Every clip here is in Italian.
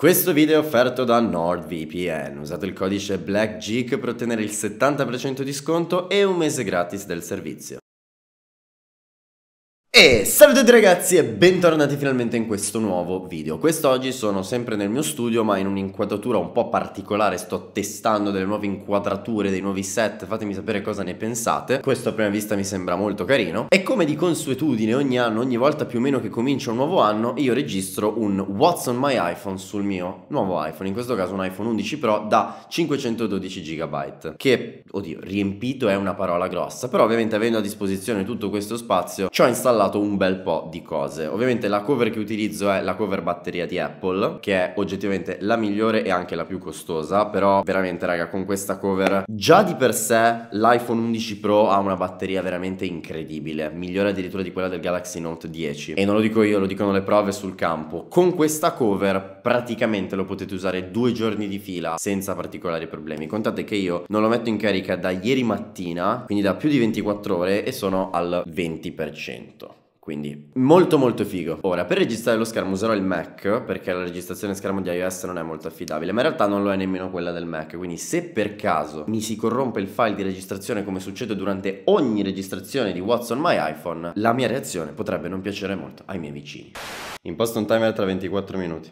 Questo video è offerto da NordVPN. Usate il codice BLACKGEEK per ottenere il 70% di sconto e un mese gratis del servizio. E salve a tutti ragazzi e bentornati finalmente in questo nuovo video Quest'oggi sono sempre nel mio studio ma in un'inquadratura un po' particolare Sto testando delle nuove inquadrature, dei nuovi set, fatemi sapere cosa ne pensate Questo a prima vista mi sembra molto carino E come di consuetudine ogni anno, ogni volta più o meno che comincia un nuovo anno Io registro un What's on my iPhone sul mio nuovo iPhone In questo caso un iPhone 11 Pro da 512 GB Che, oddio, riempito è una parola grossa Però ovviamente avendo a disposizione tutto questo spazio ci ho installato installato un bel po' di cose. Ovviamente la cover che utilizzo è la cover batteria di Apple, che è oggettivamente la migliore e anche la più costosa, però veramente raga con questa cover già di per sé l'iPhone 11 Pro ha una batteria veramente incredibile, migliore addirittura di quella del Galaxy Note 10. E non lo dico io, lo dicono le prove sul campo. Con questa cover praticamente lo potete usare due giorni di fila senza particolari problemi. Contate che io non lo metto in carica da ieri mattina, quindi da più di 24 ore e sono al 20%. Quindi molto molto figo. Ora, per registrare lo schermo userò il Mac perché la registrazione schermo di iOS non è molto affidabile, ma in realtà non lo è nemmeno quella del Mac, quindi se per caso mi si corrompe il file di registrazione come succede durante ogni registrazione di What's on My iPhone, la mia reazione potrebbe non piacere molto ai miei vicini. Imposto un timer tra 24 minuti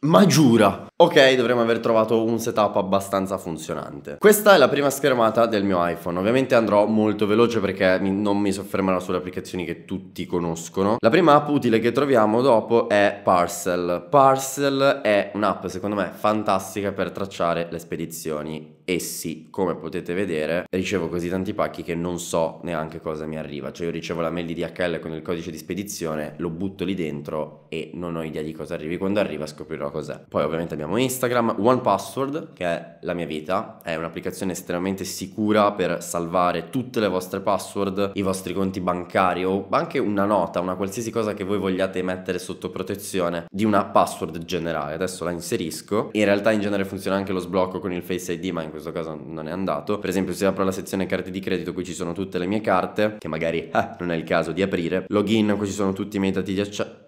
ma giura. Ok, dovremmo aver trovato un setup abbastanza funzionante. Questa è la prima schermata del mio iPhone. Ovviamente andrò molto veloce perché non mi soffermerò sulle applicazioni che tutti conoscono. La prima app utile che troviamo dopo è Parcel. Parcel è un'app secondo me fantastica per tracciare le spedizioni essi, come potete vedere, ricevo così tanti pacchi che non so neanche cosa mi arriva. Cioè io ricevo la mail di DHL con il codice di spedizione, lo butto lì dentro e non ho idea di cosa arrivi. Quando arriva scoprirò cos'è. Poi ovviamente abbiamo Instagram, OnePassword, che è la mia vita, è un'applicazione estremamente sicura per salvare tutte le vostre password, i vostri conti bancari o anche una nota, una qualsiasi cosa che voi vogliate mettere sotto protezione di una password generale. Adesso la inserisco. In realtà in genere funziona anche lo sblocco con il Face ID, ma in questo caso non è andato. Per esempio, se apro la sezione carte di credito, qui ci sono tutte le mie carte, che magari eh, non è il caso di aprire. Login, qui ci sono tutti i miei dati di accesso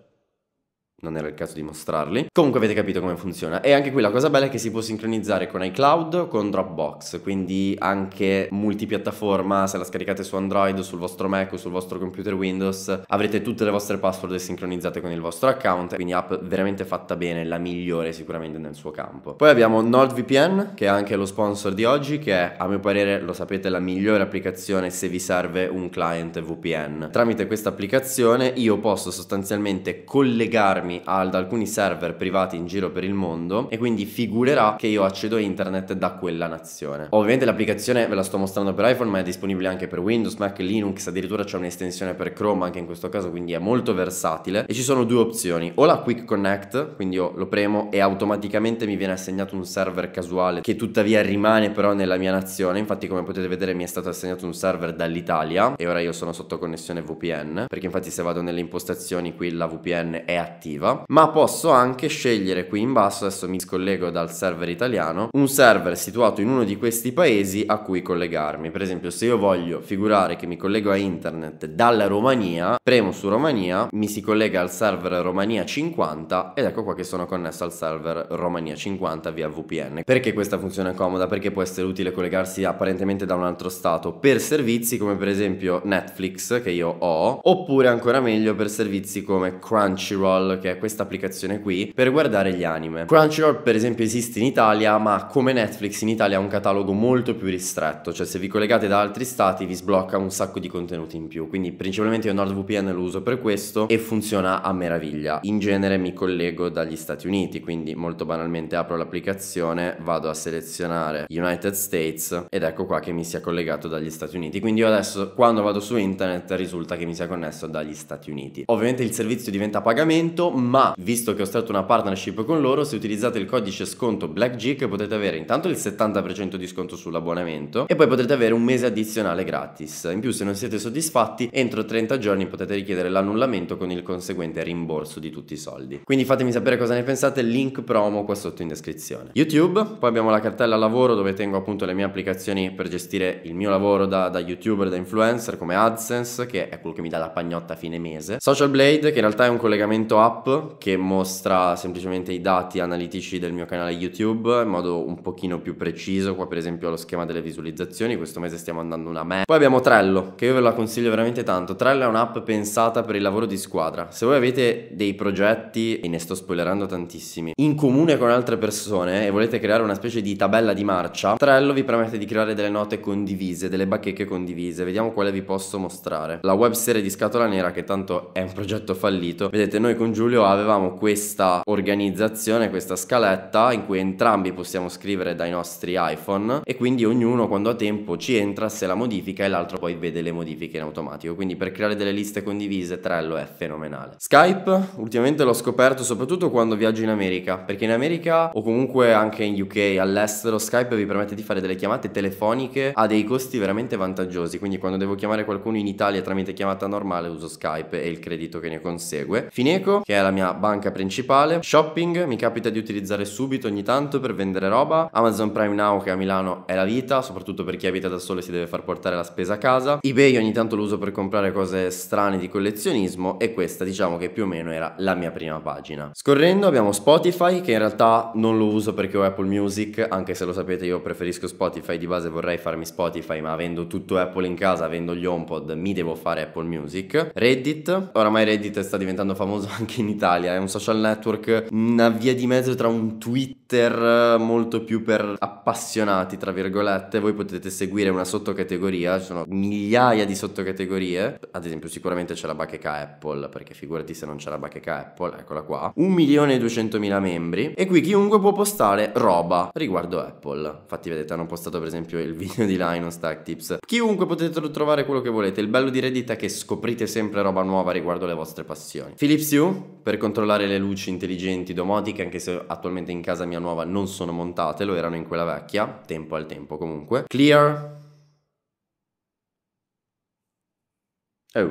non era il caso di mostrarli. Comunque avete capito come funziona. E anche qui la cosa bella è che si può sincronizzare con iCloud o con Dropbox, quindi anche multipiattaforma, se la scaricate su Android, sul vostro Mac o sul vostro computer Windows, avrete tutte le vostre password sincronizzate con il vostro account, quindi app veramente fatta bene, la migliore sicuramente nel suo campo. Poi abbiamo NordVPN, che è anche lo sponsor di oggi, che è, a mio parere, lo sapete, la migliore applicazione se vi serve un client VPN. Tramite questa applicazione io posso sostanzialmente collegarmi collegarmi ad alcuni server privati in giro per il mondo e quindi figurerà che io accedo a internet da quella nazione. Ovviamente l'applicazione ve la sto mostrando per iPhone ma è disponibile anche per Windows, Mac, Linux, addirittura c'è un'estensione per Chrome anche in questo caso quindi è molto versatile e ci sono due opzioni o la Quick Connect quindi io lo premo e automaticamente mi viene assegnato un server casuale che tuttavia rimane però nella mia nazione infatti come potete vedere mi è stato assegnato un server dall'Italia e ora io sono sotto connessione VPN perché infatti se vado nelle impostazioni qui la VPN è attiva nativa, ma posso anche scegliere qui in basso, adesso mi scollego dal server italiano, un server situato in uno di questi paesi a cui collegarmi. Per esempio, se io voglio figurare che mi collego a internet dalla Romania, premo su Romania, mi si collega al server Romania 50 ed ecco qua che sono connesso al server Romania 50 via VPN. Perché questa funzione è comoda? Perché può essere utile collegarsi apparentemente da un altro stato per servizi come per esempio Netflix che io ho, oppure ancora meglio per servizi come Crunchyroll che che è questa applicazione qui, per guardare gli anime. Crunchyroll per esempio esiste in Italia, ma come Netflix in Italia ha un catalogo molto più ristretto, cioè se vi collegate da altri stati vi sblocca un sacco di contenuti in più, quindi principalmente io NordVPN lo uso per questo e funziona a meraviglia. In genere mi collego dagli Stati Uniti, quindi molto banalmente apro l'applicazione, vado a selezionare United States ed ecco qua che mi sia collegato dagli Stati Uniti, quindi io adesso quando vado su internet risulta che mi sia connesso dagli Stati Uniti. Ovviamente il servizio diventa pagamento, ma visto che ho stretto una partnership con loro, se utilizzate il codice sconto BlackGeek potete avere intanto il 70% di sconto sull'abbonamento e poi potrete avere un mese addizionale gratis. In più se non siete soddisfatti, entro 30 giorni potete richiedere l'annullamento con il conseguente rimborso di tutti i soldi. Quindi fatemi sapere cosa ne pensate, link promo qua sotto in descrizione. YouTube, poi abbiamo la cartella lavoro dove tengo appunto le mie applicazioni per gestire il mio lavoro da, da youtuber, da influencer come AdSense che è quello che mi dà la pagnotta a fine mese. Social Blade che in realtà è un collegamento app che mostra semplicemente i dati analitici del mio canale YouTube in modo un pochino più preciso, qua per esempio lo schema delle visualizzazioni, questo mese stiamo andando una me. Poi abbiamo Trello, che io ve la consiglio veramente tanto. Trello è un'app pensata per il lavoro di squadra. Se voi avete dei progetti, e ne sto spoilerando tantissimi, in comune con altre persone e volete creare una specie di tabella di marcia, Trello vi permette di creare delle note condivise, delle bacheche condivise. Vediamo quale vi posso mostrare. La web serie di Scatola Nera, che tanto è un progetto fallito. Vedete, noi con Giulio proprio avevamo questa organizzazione, questa scaletta in cui entrambi possiamo scrivere dai nostri iPhone e quindi ognuno quando ha tempo ci entra, se la modifica e l'altro poi vede le modifiche in automatico. Quindi per creare delle liste condivise Trello è fenomenale. Skype ultimamente l'ho scoperto soprattutto quando viaggio in America, perché in America o comunque anche in UK all'estero Skype vi permette di fare delle chiamate telefoniche a dei costi veramente vantaggiosi, quindi quando devo chiamare qualcuno in Italia tramite chiamata normale uso Skype e il credito che ne consegue. Fineco che è è la mia banca principale. Shopping mi capita di utilizzare subito ogni tanto per vendere roba. Amazon Prime Now che a Milano è la vita, soprattutto per chi abita da solo e si deve far portare la spesa a casa. eBay ogni tanto lo uso per comprare cose strane di collezionismo e questa diciamo che più o meno era la mia prima pagina. Scorrendo abbiamo Spotify che in realtà non lo uso perché ho Apple Music, anche se lo sapete io preferisco Spotify di base vorrei farmi Spotify, ma avendo tutto Apple in casa, avendo gli HomePod, mi devo fare Apple Music. Reddit, oramai Reddit sta diventando famoso anche in in Italia, è un social network, una via di mezzo tra un Twitter eh, molto più per appassionati, tra virgolette, voi potete seguire una sottocategoria, ci sono migliaia di sottocategorie, ad esempio sicuramente c'è la bacheca Apple, perché figurati se non c'è la bacheca Apple, eccola qua, 1.200.000 membri e qui chiunque può postare roba riguardo Apple, infatti vedete hanno postato per esempio il video di Linus Tech Tips, chiunque potete trovare quello che volete, il bello di Reddit è che scoprite sempre roba nuova riguardo le vostre passioni. Philips Hue per controllare le luci intelligenti domotiche, anche se attualmente in casa mia nuova non sono montate, lo erano in quella vecchia, tempo al tempo comunque. Clear, Oh.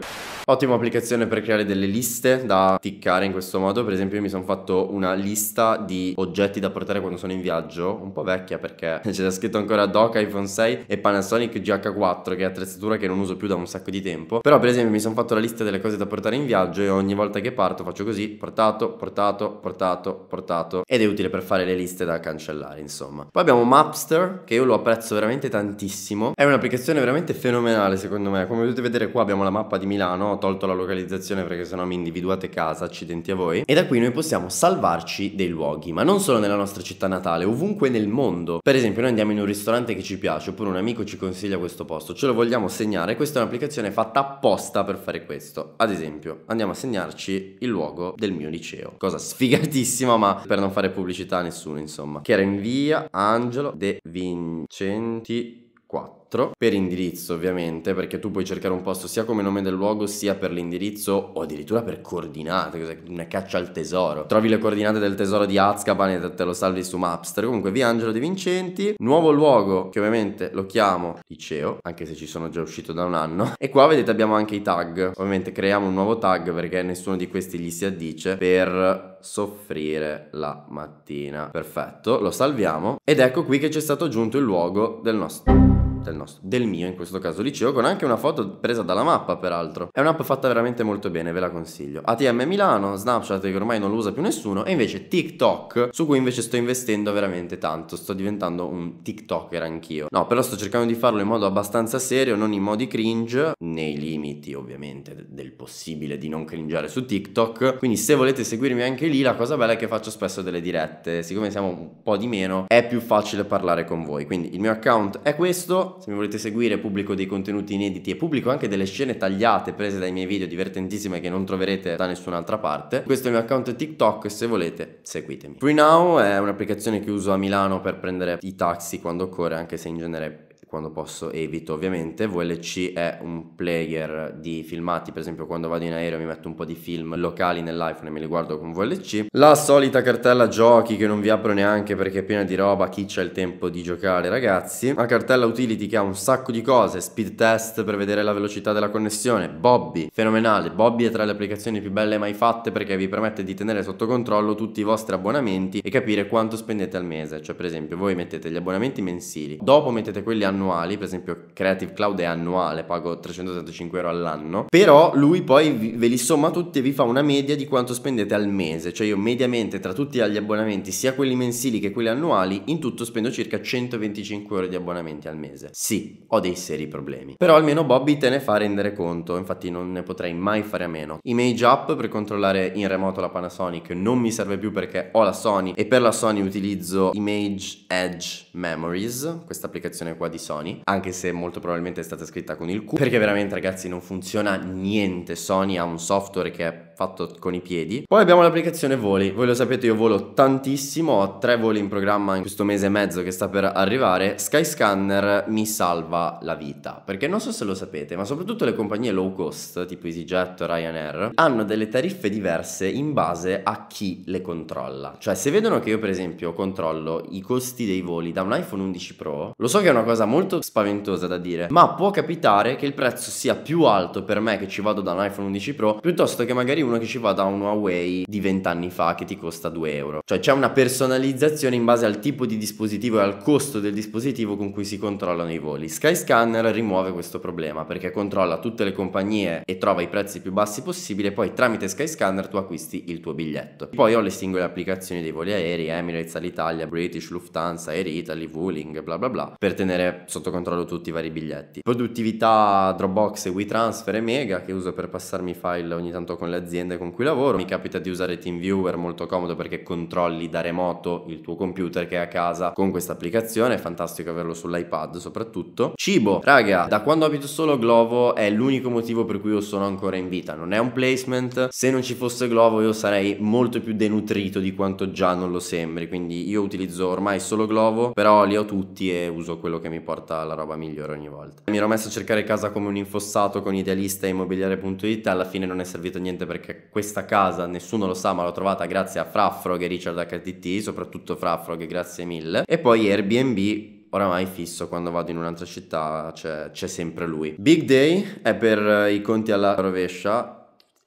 Ottima applicazione per creare delle liste da ticcare in questo modo, per esempio io mi sono fatto una lista di oggetti da portare quando sono in viaggio, un po' vecchia perché c'era scritto ancora dock iPhone 6 e Panasonic GH4 che è attrezzatura che non uso più da un sacco di tempo, però per esempio mi sono fatto la lista delle cose da portare in viaggio e ogni volta che parto faccio così, portato, portato, portato, portato ed è utile per fare le liste da cancellare insomma. Poi abbiamo Mapster che io lo apprezzo veramente tantissimo, è un'applicazione veramente fenomenale secondo me, come potete vedere qua abbiamo la mappa mappa di Milano, ho tolto la localizzazione perché sennò mi individuate casa, accidenti a voi. E da qui noi possiamo salvarci dei luoghi, ma non solo nella nostra città natale, ovunque nel mondo. Per esempio noi andiamo in un ristorante che ci piace, oppure un amico ci consiglia questo posto, ce lo vogliamo segnare, questa è un'applicazione fatta apposta per fare questo. Ad esempio, andiamo a segnarci il luogo del mio liceo. Cosa sfigatissima, ma per non fare pubblicità a nessuno, insomma. Che era in via Angelo De Vincenti 4. 4 per indirizzo ovviamente perché tu puoi cercare un posto sia come nome del luogo sia per l'indirizzo o addirittura per coordinate, una caccia al tesoro. Trovi le coordinate del tesoro di Azkaban e te lo salvi su Mapster. Comunque vi Angelo De Vincenti, nuovo luogo che ovviamente lo chiamo liceo, anche se ci sono già uscito da un anno. E qua vedete abbiamo anche i tag. Ovviamente creiamo un nuovo tag perché nessuno di questi gli si addice per soffrire la mattina. Perfetto, lo salviamo ed ecco qui che ci è stato aggiunto il luogo del nostro del nostro, del mio in questo caso liceo, con anche una foto presa dalla mappa peraltro. È un'app fatta veramente molto bene, ve la consiglio. ATM Milano, Snapchat che ormai non lo usa più nessuno e invece TikTok, su cui invece sto investendo veramente tanto, sto diventando un TikToker anch'io. No, però sto cercando di farlo in modo abbastanza serio, non in modi cringe, nei limiti ovviamente del possibile di non cringiare su TikTok. Quindi se volete seguirmi anche lì, la cosa bella è che faccio spesso delle dirette, siccome siamo un po' di meno, è più facile parlare con voi. Quindi il mio account è questo, se mi volete seguire pubblico dei contenuti inediti e pubblico anche delle scene tagliate prese dai miei video divertentissime che non troverete da nessun'altra parte. Questo è il mio account TikTok, se volete seguitemi. FreeNow è un'applicazione che uso a Milano per prendere i taxi quando occorre, anche se in genere quando posso evito ovviamente, VLC è un player di filmati, per esempio quando vado in aereo mi metto un po' di film locali nell'iPhone e me li guardo con VLC, la solita cartella giochi che non vi apro neanche perché è piena di roba, chi c'ha il tempo di giocare ragazzi, la cartella utility che ha un sacco di cose, speed test per vedere la velocità della connessione, Bobby, fenomenale, Bobby è tra le applicazioni più belle mai fatte perché vi permette di tenere sotto controllo tutti i vostri abbonamenti e capire quanto spendete al mese, cioè per esempio voi mettete gli abbonamenti mensili, dopo mettete quelli annuali annuali, per esempio Creative Cloud è annuale, pago 375 euro all'anno, però lui poi ve li somma tutti e vi fa una media di quanto spendete al mese, cioè io mediamente tra tutti gli abbonamenti, sia quelli mensili che quelli annuali, in tutto spendo circa 125 euro di abbonamenti al mese. Sì, ho dei seri problemi, però almeno Bobby te ne fa rendere conto, infatti non ne potrei mai fare a meno. Image App per controllare in remoto la Panasonic non mi serve più perché ho la Sony e per la Sony utilizzo Image Edge Memories, questa applicazione qua di Sony, anche se molto probabilmente è stata scritta con il Q, perché veramente ragazzi non funziona niente, Sony ha un software che è fatto con i piedi. Poi abbiamo l'applicazione voli, voi lo sapete io volo tantissimo, ho tre voli in programma in questo mese e mezzo che sta per arrivare, Skyscanner mi salva la vita, perché non so se lo sapete, ma soprattutto le compagnie low cost, tipo EasyJet, Ryanair, hanno delle tariffe diverse in base a chi le controlla. Cioè se vedono che io per esempio controllo i costi dei voli da un iPhone 11 Pro, lo so che è una cosa molto molto spaventosa da dire, ma può capitare che il prezzo sia più alto per me che ci vado da un iPhone 11 Pro piuttosto che magari uno che ci va da un Huawei di 20 anni fa che ti costa 2 euro. Cioè c'è una personalizzazione in base al tipo di dispositivo e al costo del dispositivo con cui si controllano i voli. Skyscanner rimuove questo problema perché controlla tutte le compagnie e trova i prezzi più bassi possibile, poi tramite Skyscanner tu acquisti il tuo biglietto. Poi ho le singole applicazioni dei voli aerei, Emirates, Alitalia, British, Lufthansa, Air Italy, Vueling, bla bla bla, per tenere sotto controllo tutti i vari biglietti. Produttività, Dropbox, e WeTransfer e Mega che uso per passarmi file ogni tanto con le aziende con cui lavoro. Mi capita di usare TeamViewer, molto comodo perché controlli da remoto il tuo computer che è a casa con questa applicazione, è fantastico averlo sull'iPad soprattutto. Cibo, raga, da quando abito solo Glovo è l'unico motivo per cui io sono ancora in vita, non è un placement, se non ci fosse Glovo io sarei molto più denutrito di quanto già non lo sembri, quindi io utilizzo ormai solo Glovo, però li ho tutti e uso quello che mi porta porta la roba migliore ogni volta. Mi ero messo a cercare casa come un infossato con idealista e immobiliare.it, alla fine non è servito niente perché questa casa nessuno lo sa ma l'ho trovata grazie a Fraffrog e Richard HTT, soprattutto Fraffrog, grazie mille. E poi Airbnb oramai fisso quando vado in un'altra città c'è sempre lui. Big Day è per eh, i conti alla rovescia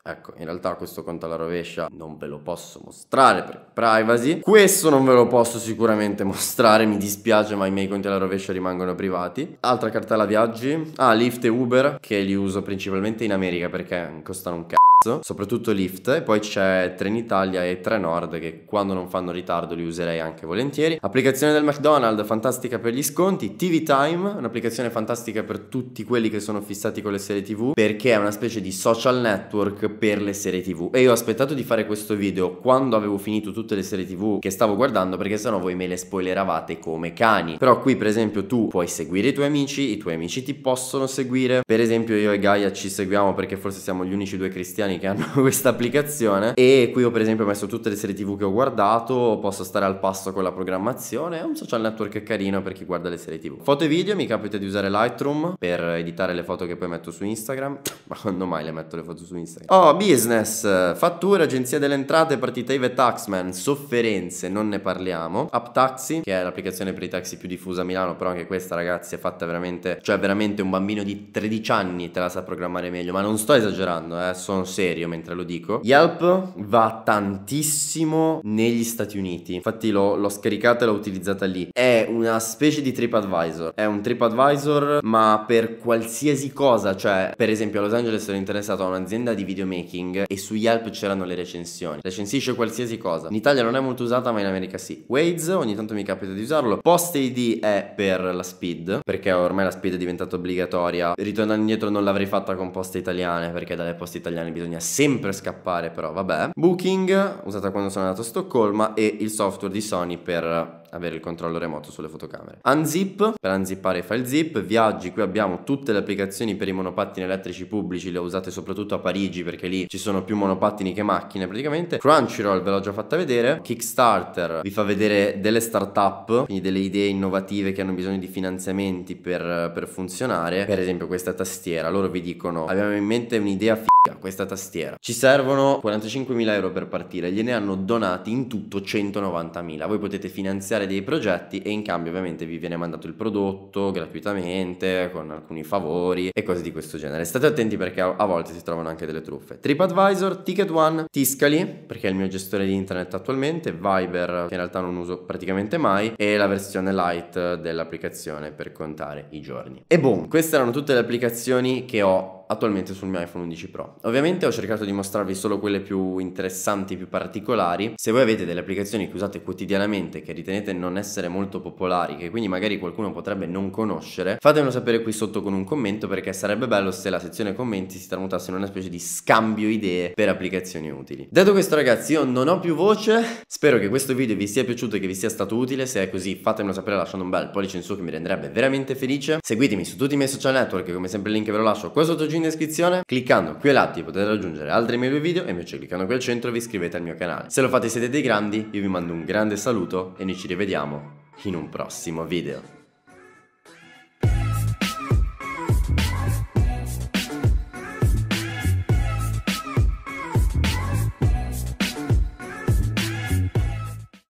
Ecco, in realtà questo conto alla rovescia non ve lo posso mostrare per privacy. Questo non ve lo posso sicuramente mostrare, mi dispiace, ma i miei conti alla rovescia rimangono privati. Altra cartella viaggi. Ah, Lyft e Uber, che li uso principalmente in America perché costano un cazzo soprattutto Lyft, e poi c'è Trenitalia e Trenord che quando non fanno ritardo li userei anche volentieri. Applicazione del McDonald's, fantastica per gli sconti, TV Time, un'applicazione fantastica per tutti quelli che sono fissati con le serie TV perché è una specie di social network per le serie TV e io ho aspettato di fare questo video quando avevo finito tutte le serie TV che stavo guardando perché sennò voi me le spoileravate come cani. Però qui per esempio tu puoi seguire i tuoi amici, i tuoi amici ti possono seguire. Per esempio io e Gaia ci seguiamo perché forse siamo gli unici due cristiani italiani che hanno questa applicazione e qui ho per esempio messo tutte le serie tv che ho guardato, posso stare al passo con la programmazione, è un social network carino per chi guarda le serie tv. Foto e video mi capita di usare Lightroom per editare le foto che poi metto su Instagram, ma quando mai le metto le foto su Instagram? Oh, business, fattura, agenzia delle entrate, partita IVA Taxman, sofferenze, non ne parliamo. App che è l'applicazione per i taxi più diffusa a Milano, però anche questa ragazzi è fatta veramente, cioè veramente un bambino di 13 anni te la sa programmare meglio, ma non sto esagerando, eh, sono serio mentre lo dico. Yelp va tantissimo negli Stati Uniti. Infatti l'ho, l'ho scaricata e l'ho utilizzata lì. È una specie di TripAdvisor. È un TripAdvisor ma per qualsiasi cosa. Cioè, per esempio a Los Angeles sono interessato a un'azienda di videomaking e su Yelp c'erano le recensioni. Recensisce qualsiasi cosa. In Italia non è molto usata ma in America sì. Waze ogni tanto mi capita di usarlo. Post ID è per la speed perché ormai la speed è diventata obbligatoria. Ritornando indietro non l'avrei fatta con poste italiane perché dalle poste italiane bisogna bisogna sempre scappare però vabbè Booking usata quando sono andato a Stoccolma e il software di Sony per avere il controllo remoto sulle fotocamere. Unzip, per unzippare i file zip, viaggi, qui abbiamo tutte le applicazioni per i monopattini elettrici pubblici, le usate soprattutto a Parigi perché lì ci sono più monopattini che macchine praticamente. Crunchyroll ve l'ho già fatta vedere, Kickstarter vi fa vedere delle startup, quindi delle idee innovative che hanno bisogno di finanziamenti per, per funzionare, per esempio questa tastiera, loro vi dicono abbiamo in mente un'idea figa questa tastiera. Ci servono 45.000 euro per partire, gliene hanno donati in tutto 190.000. Voi potete finanziare presentare dei progetti e in cambio ovviamente vi viene mandato il prodotto gratuitamente con alcuni favori e cose di questo genere. State attenti perché a volte si trovano anche delle truffe. TripAdvisor, Ticket One, Tiscali perché è il mio gestore di internet attualmente, Viber che in realtà non uso praticamente mai e la versione light dell'applicazione per contare i giorni. E boom, queste erano tutte le applicazioni che ho attualmente sul mio iPhone 11 Pro. Ovviamente ho cercato di mostrarvi solo quelle più interessanti, più particolari. Se voi avete delle applicazioni che usate quotidianamente, che ritenete non essere molto popolari, che quindi magari qualcuno potrebbe non conoscere, fatemelo sapere qui sotto con un commento perché sarebbe bello se la sezione commenti si tramutasse in una specie di scambio idee per applicazioni utili. Detto questo ragazzi, io non ho più voce, spero che questo video vi sia piaciuto e che vi sia stato utile, se è così fatemelo sapere lasciando un bel pollice in su che mi renderebbe veramente felice. Seguitemi su tutti i miei social network, come sempre il link ve lo lascio qua sotto giù in descrizione. Cliccando qui e là potete raggiungere altri miei due video e invece cliccando qui al centro vi iscrivete al mio canale. Se lo fate siete dei grandi, io vi mando un grande saluto e noi ci rivediamo in un prossimo video.